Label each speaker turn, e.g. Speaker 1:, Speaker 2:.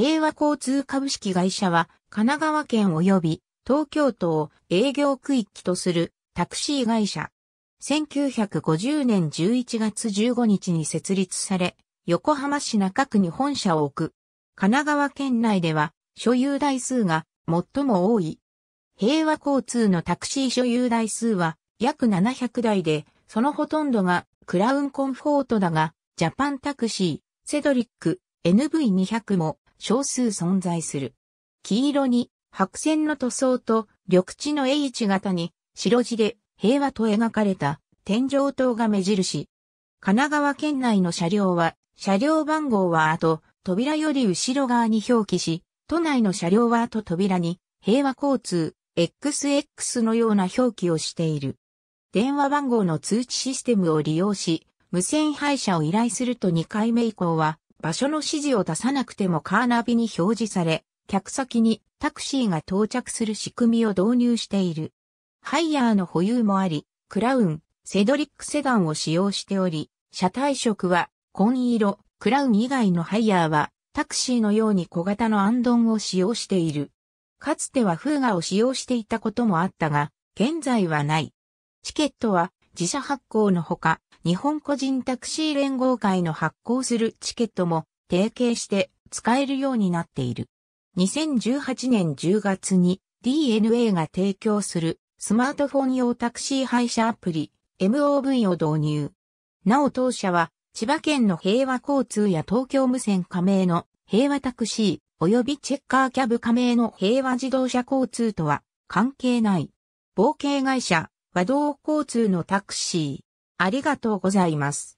Speaker 1: 平和交通株式会社は、神奈川県及び東京都を営業
Speaker 2: 区域とするタクシー会社。1950年11月15日に設立され、横浜市中区に本社を置く。神奈川県内では所有台数が最も多い。平和交通のタクシー所有台数は約700台で、そのほとんどがクラウンコンフォートだが、ジャパンタクシー、セドリック、NV200 も少数存在する。黄色に白線の塗装と緑地の H 型に白地で平和と描かれた天井灯が目印。神奈川県内の車両は車両番号は後、扉より後ろ側に表記し、都内の車両は後扉に平和交通 XX のような表記をしている。電話番号の通知システムを利用し、無線配車を依頼すると2回目以降は、場所の指示を出さなくてもカーナビに表示され、客先にタクシーが到着する仕組みを導入している。ハイヤーの保有もあり、クラウン、セドリックセダンを使用しており、車体色は紺色、クラウン以外のハイヤーはタクシーのように小型のアンドンを使用している。かつてはフーガを使用していたこともあったが、現在はない。チケットは自社発行のほか、日本個人タクシー連合会の発行するチケットも提携して使えるようになっている。2018年10月に DNA が提供するスマートフォン用タクシー配車アプリ MOV を導入。なお当社は千葉県の平和交通や東京無線加盟の平和タクシー及びチェッカーキャブ加盟の平和自動車交通とは関係ない。
Speaker 1: 冒険会社道交通のタクシー。ありがとうございます。